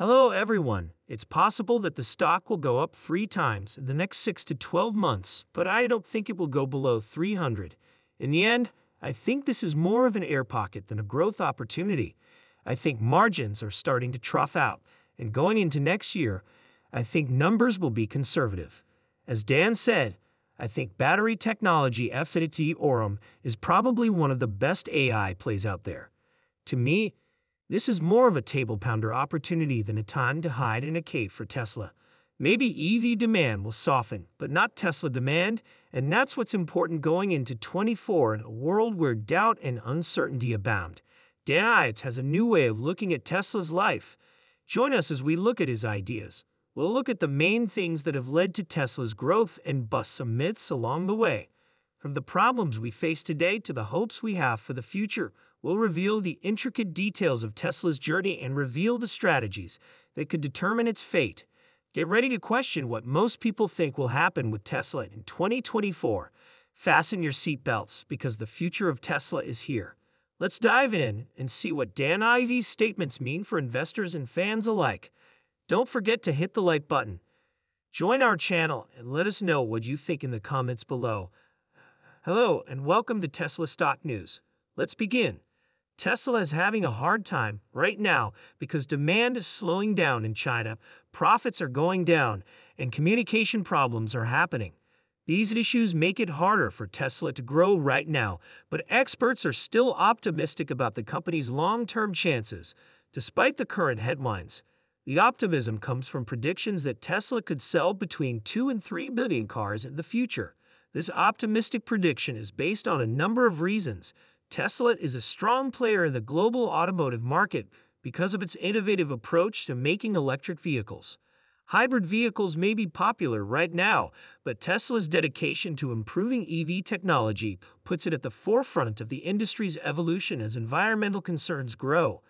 Hello everyone. It's possible that the stock will go up three times in the next 6 to 12 months, but I don't think it will go below 300. In the end, I think this is more of an air pocket than a growth opportunity. I think margins are starting to trough out, and going into next year, I think numbers will be conservative. As Dan said, I think battery technology FCT Orem is probably one of the best AI plays out there. To me, this is more of a table pounder opportunity than a time to hide in a cave for Tesla. Maybe EV demand will soften, but not Tesla demand, and that's what's important going into 24 in a world where doubt and uncertainty abound. Dan Ives has a new way of looking at Tesla's life. Join us as we look at his ideas. We'll look at the main things that have led to Tesla's growth and bust some myths along the way. From the problems we face today to the hopes we have for the future, We'll reveal the intricate details of Tesla's journey and reveal the strategies that could determine its fate. Get ready to question what most people think will happen with Tesla in 2024. Fasten your seatbelts because the future of Tesla is here. Let's dive in and see what Dan Ivey's statements mean for investors and fans alike. Don't forget to hit the like button. Join our channel and let us know what you think in the comments below. Hello and welcome to Tesla Stock News. Let's begin. Tesla is having a hard time right now because demand is slowing down in China, profits are going down, and communication problems are happening. These issues make it harder for Tesla to grow right now, but experts are still optimistic about the company's long-term chances, despite the current headlines. The optimism comes from predictions that Tesla could sell between 2 and 3 billion cars in the future. This optimistic prediction is based on a number of reasons, Tesla is a strong player in the global automotive market because of its innovative approach to making electric vehicles. Hybrid vehicles may be popular right now, but Tesla's dedication to improving EV technology puts it at the forefront of the industry's evolution as environmental concerns grow.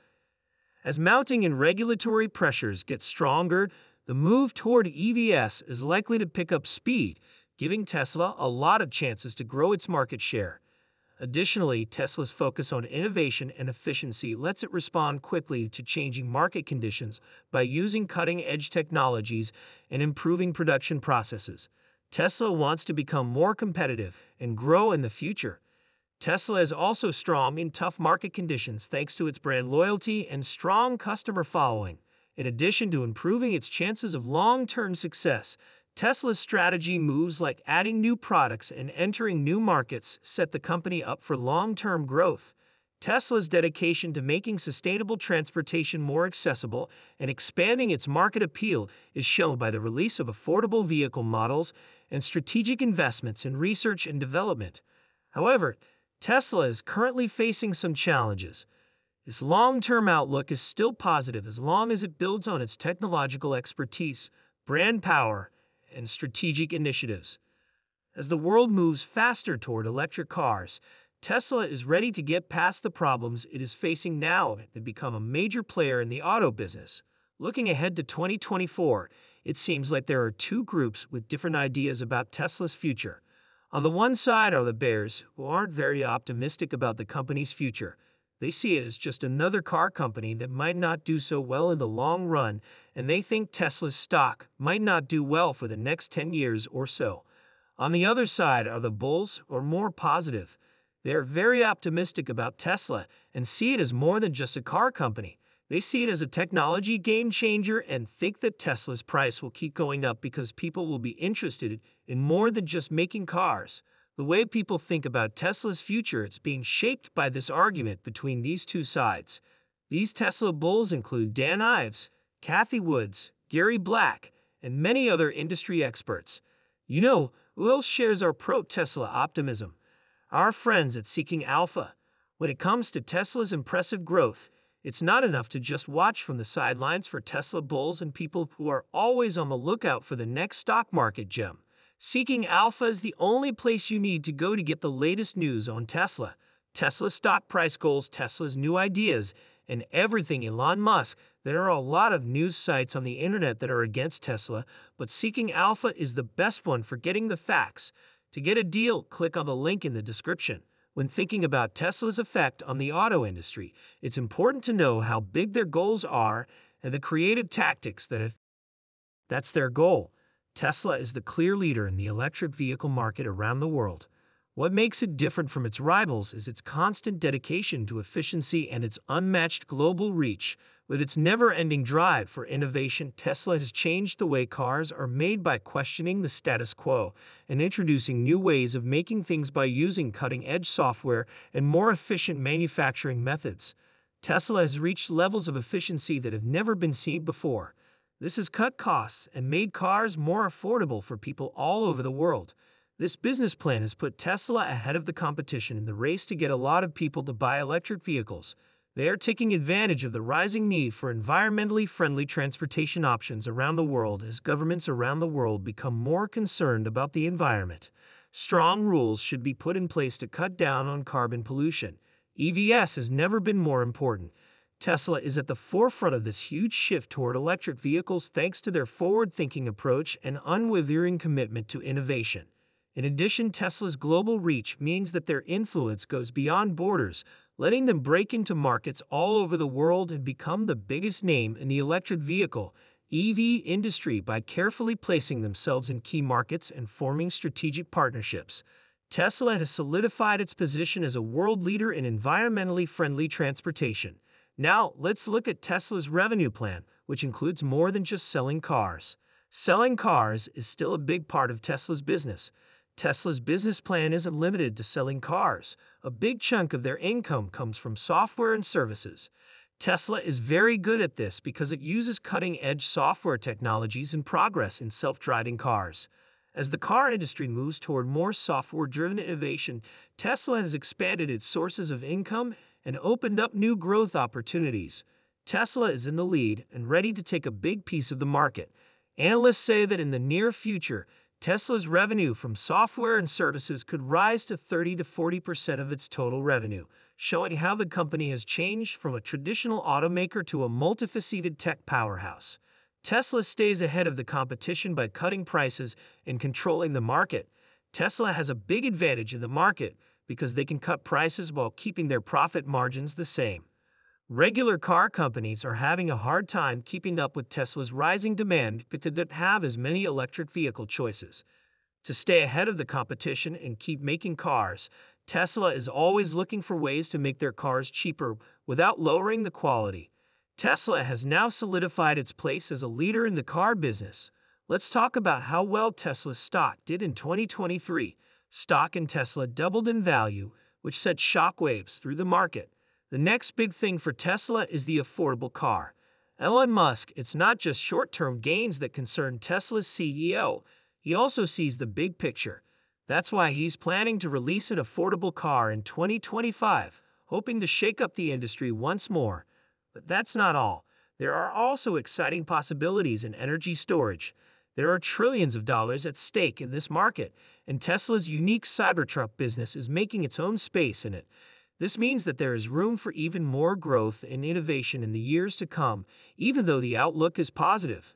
As mounting and regulatory pressures get stronger, the move toward EVs is likely to pick up speed, giving Tesla a lot of chances to grow its market share. Additionally, Tesla's focus on innovation and efficiency lets it respond quickly to changing market conditions by using cutting edge technologies and improving production processes. Tesla wants to become more competitive and grow in the future. Tesla is also strong in tough market conditions thanks to its brand loyalty and strong customer following. In addition to improving its chances of long term success, Tesla's strategy moves like adding new products and entering new markets set the company up for long-term growth. Tesla's dedication to making sustainable transportation more accessible and expanding its market appeal is shown by the release of affordable vehicle models and strategic investments in research and development. However, Tesla is currently facing some challenges. Its long-term outlook is still positive as long as it builds on its technological expertise, brand power, and strategic initiatives. As the world moves faster toward electric cars, Tesla is ready to get past the problems it is facing now and become a major player in the auto business. Looking ahead to 2024, it seems like there are two groups with different ideas about Tesla's future. On the one side are the bears, who aren't very optimistic about the company's future. They see it as just another car company that might not do so well in the long run, and they think Tesla's stock might not do well for the next 10 years or so. On the other side are the bulls, or more positive. They are very optimistic about Tesla and see it as more than just a car company. They see it as a technology game changer and think that Tesla's price will keep going up because people will be interested in more than just making cars. The way people think about Tesla's future is being shaped by this argument between these two sides. These Tesla bulls include Dan Ives, Kathy Woods, Gary Black, and many other industry experts. You know, who else shares our pro-Tesla optimism? Our friends at Seeking Alpha. When it comes to Tesla's impressive growth, it's not enough to just watch from the sidelines for Tesla bulls and people who are always on the lookout for the next stock market gem. Seeking Alpha is the only place you need to go to get the latest news on Tesla, Tesla's stock price goals, Tesla's new ideas, and everything Elon Musk. There are a lot of news sites on the internet that are against Tesla, but Seeking Alpha is the best one for getting the facts. To get a deal, click on the link in the description. When thinking about Tesla's effect on the auto industry, it's important to know how big their goals are and the creative tactics that have. That's their goal. Tesla is the clear leader in the electric vehicle market around the world. What makes it different from its rivals is its constant dedication to efficiency and its unmatched global reach. With its never ending drive for innovation, Tesla has changed the way cars are made by questioning the status quo and introducing new ways of making things by using cutting edge software and more efficient manufacturing methods. Tesla has reached levels of efficiency that have never been seen before this has cut costs and made cars more affordable for people all over the world. This business plan has put Tesla ahead of the competition in the race to get a lot of people to buy electric vehicles. They are taking advantage of the rising need for environmentally friendly transportation options around the world as governments around the world become more concerned about the environment. Strong rules should be put in place to cut down on carbon pollution. EVS has never been more important. Tesla is at the forefront of this huge shift toward electric vehicles thanks to their forward thinking approach and unwavering commitment to innovation. In addition, Tesla's global reach means that their influence goes beyond borders, letting them break into markets all over the world and become the biggest name in the electric vehicle EV industry by carefully placing themselves in key markets and forming strategic partnerships. Tesla has solidified its position as a world leader in environmentally friendly transportation. Now, let's look at Tesla's revenue plan, which includes more than just selling cars. Selling cars is still a big part of Tesla's business. Tesla's business plan isn't limited to selling cars. A big chunk of their income comes from software and services. Tesla is very good at this because it uses cutting-edge software technologies and progress in self-driving cars. As the car industry moves toward more software-driven innovation, Tesla has expanded its sources of income and opened up new growth opportunities. Tesla is in the lead and ready to take a big piece of the market. Analysts say that in the near future, Tesla's revenue from software and services could rise to 30 to 40% of its total revenue, showing how the company has changed from a traditional automaker to a multifaceted tech powerhouse. Tesla stays ahead of the competition by cutting prices and controlling the market. Tesla has a big advantage in the market, because they can cut prices while keeping their profit margins the same. Regular car companies are having a hard time keeping up with Tesla's rising demand because they don't have as many electric vehicle choices. To stay ahead of the competition and keep making cars, Tesla is always looking for ways to make their cars cheaper without lowering the quality. Tesla has now solidified its place as a leader in the car business. Let's talk about how well Tesla's stock did in 2023 stock in Tesla doubled in value, which sent shockwaves through the market. The next big thing for Tesla is the affordable car. Elon Musk, it's not just short-term gains that concern Tesla's CEO. He also sees the big picture. That's why he's planning to release an affordable car in 2025, hoping to shake up the industry once more. But that's not all. There are also exciting possibilities in energy storage. There are trillions of dollars at stake in this market, and Tesla's unique Cybertruck business is making its own space in it. This means that there is room for even more growth and innovation in the years to come, even though the outlook is positive.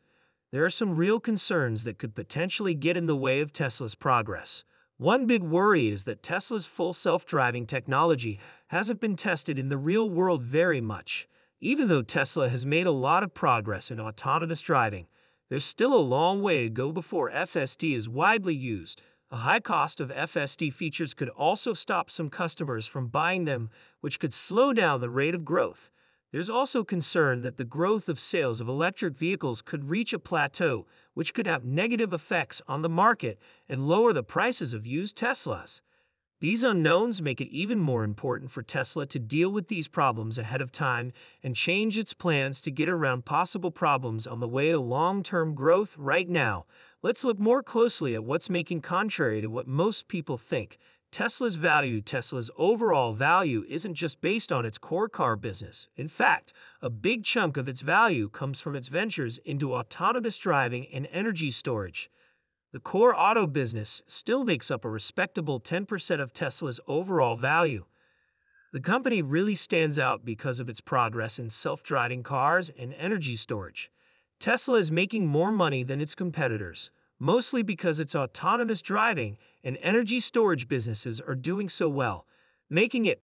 There are some real concerns that could potentially get in the way of Tesla's progress. One big worry is that Tesla's full self-driving technology hasn't been tested in the real world very much. Even though Tesla has made a lot of progress in autonomous driving, there's still a long way to go before FSD is widely used, a high cost of FSD features could also stop some customers from buying them, which could slow down the rate of growth. There's also concern that the growth of sales of electric vehicles could reach a plateau, which could have negative effects on the market and lower the prices of used Teslas. These unknowns make it even more important for Tesla to deal with these problems ahead of time and change its plans to get around possible problems on the way to long-term growth right now. Let's look more closely at what's making contrary to what most people think. Tesla's value, Tesla's overall value, isn't just based on its core car business. In fact, a big chunk of its value comes from its ventures into autonomous driving and energy storage. The core auto business still makes up a respectable 10% of Tesla's overall value. The company really stands out because of its progress in self driving cars and energy storage. Tesla is making more money than its competitors, mostly because its autonomous driving and energy storage businesses are doing so well, making it